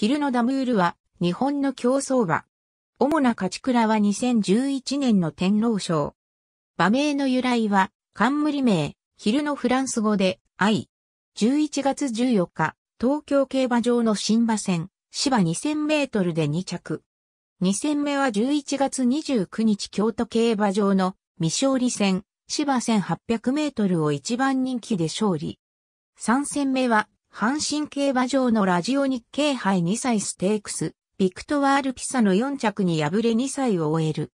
ヒルノダムールは日本の競走馬。主な勝ち倉は2011年の天皇賞。馬名の由来は冠名、昼のフランス語で愛。11月14日、東京競馬場の新馬戦、芝2000メートルで2着。2戦目は11月29日京都競馬場の未勝利戦、芝1800メートルを一番人気で勝利。3戦目は阪神競馬場のラジオ日経杯2歳ステークス、ビクトワール・ピサの4着に敗れ2歳を終える。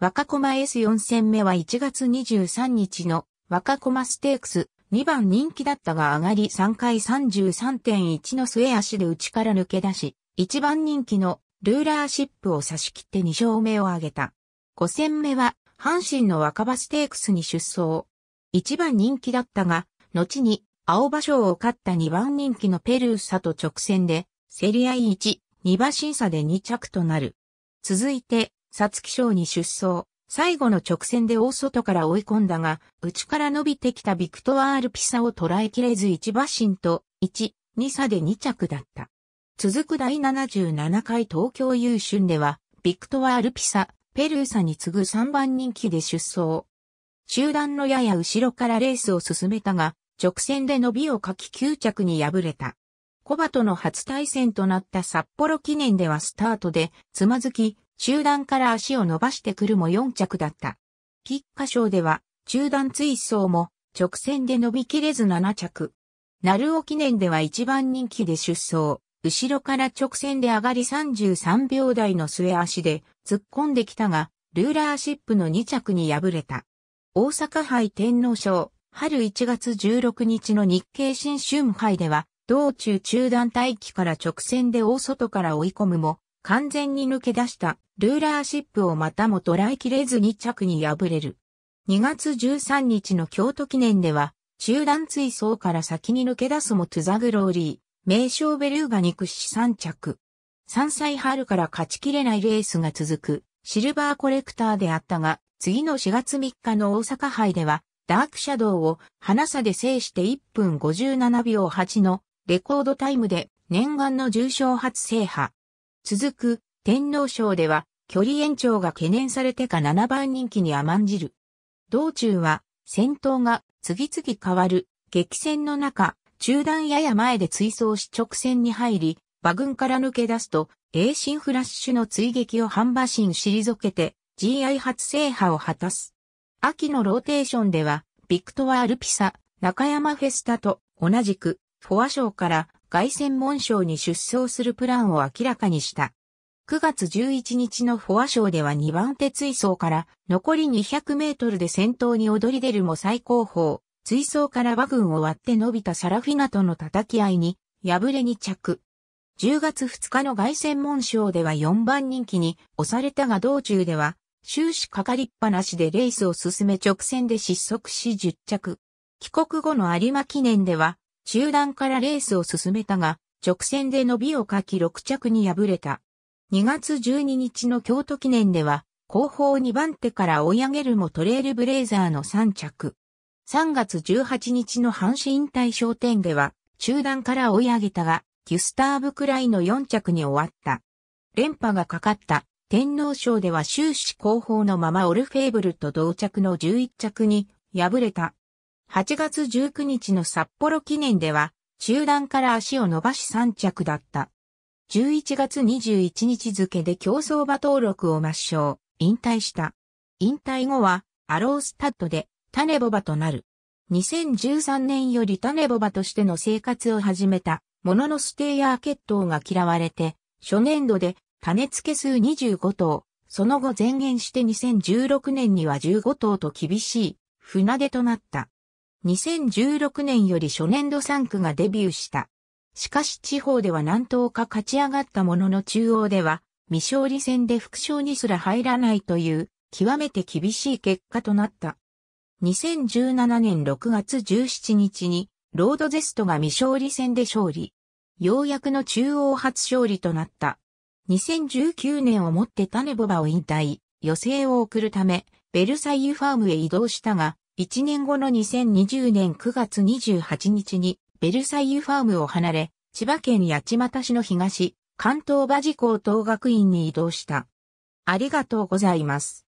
若駒 S4 戦目は1月23日の若駒ステークス2番人気だったが上がり3回33.1の末足で内から抜け出し、1番人気のルーラーシップを差し切って2勝目を挙げた。5戦目は阪神の若葉ステークスに出走。1番人気だったが、後に青場賞を勝った2番人気のペルーサと直線で、セリアい1 2馬審査で2着となる。続いて、サツキ賞に出走。最後の直線で大外から追い込んだが、内から伸びてきたビクトワールピサを捉えきれず1馬身と1、2差で2着だった。続く第77回東京優春では、ビクトワールピサ、ペルーサに次ぐ3番人気で出走。集団のやや後ろからレースを進めたが、直線で伸びをかき9着に敗れた。コバとの初対戦となった札幌記念ではスタートで、つまずき、中段から足を伸ばしてくるも4着だった。菊花賞では、中段追走も、直線で伸びきれず7着。鳴尾記念では一番人気で出走、後ろから直線で上がり33秒台の末足で突っ込んできたが、ルーラーシップの2着に敗れた。大阪杯天皇賞、春1月16日の日経新春杯では、道中中段待機から直線で大外から追い込むも、完全に抜け出したルーラーシップをまたも捉えきれず2着に敗れる。2月13日の京都記念では、中段追走から先に抜け出すもトゥザグローリー、名称ベルーガに屈し3着。3歳春から勝ちきれないレースが続く、シルバーコレクターであったが、次の4月3日の大阪杯では、ダークシャドウを花差で制して1分57秒8のレコードタイムで念願の重賞初制覇。続く天皇賞では距離延長が懸念されてか7番人気に甘んじる。道中は戦闘が次々変わる激戦の中、中断やや前で追走し直線に入り、馬群から抜け出すと、栄新フラッシュの追撃を半馬身退けて、GI 初制覇を果たす。秋のローテーションでは、ビクトワ・アルピサ、中山フェスタと同じく、フォア賞から外戦門賞に出走するプランを明らかにした。9月11日のフォア賞では2番手追走から残り200メートルで先頭に躍り出るも最高峰、追走から馬群を割って伸びたサラフィナとの叩き合いに、破れに着。10月2日の外旋門賞では4番人気に押されたが道中では終始かかりっぱなしでレースを進め直線で失速し10着。帰国後の有馬記念では、中段からレースを進めたが、直線で伸びをかき6着に敗れた。2月12日の京都記念では、後方2番手から追い上げるもトレイルブレイザーの3着。3月18日の阪神引退商店では、中段から追い上げたが、ギュスターブくらいの4着に終わった。連覇がかかった天皇賞では終始後方のままオルフェーブルと同着の11着に敗れた。8月19日の札幌記念では、中段から足を伸ばし3着だった。11月21日付で競走馬登録を抹消、引退した。引退後は、アロースタッドで、種ボバとなる。2013年より種ボバとしての生活を始めた、モノノステイヤー決闘が嫌われて、初年度で種付け数25頭、その後前言して2016年には15頭と厳しい船出となった。2016年より初年度3区がデビューした。しかし地方では何頭か勝ち上がったものの中央では未勝利戦で副賞にすら入らないという極めて厳しい結果となった。2017年6月17日にロードゼストが未勝利戦で勝利。ようやくの中央初勝利となった。2019年をもって種ボバを引退、余生を送るため、ベルサイユファームへ移動したが、1年後の2020年9月28日に、ベルサイユファームを離れ、千葉県八街市の東、関東馬事工等学院に移動した。ありがとうございます。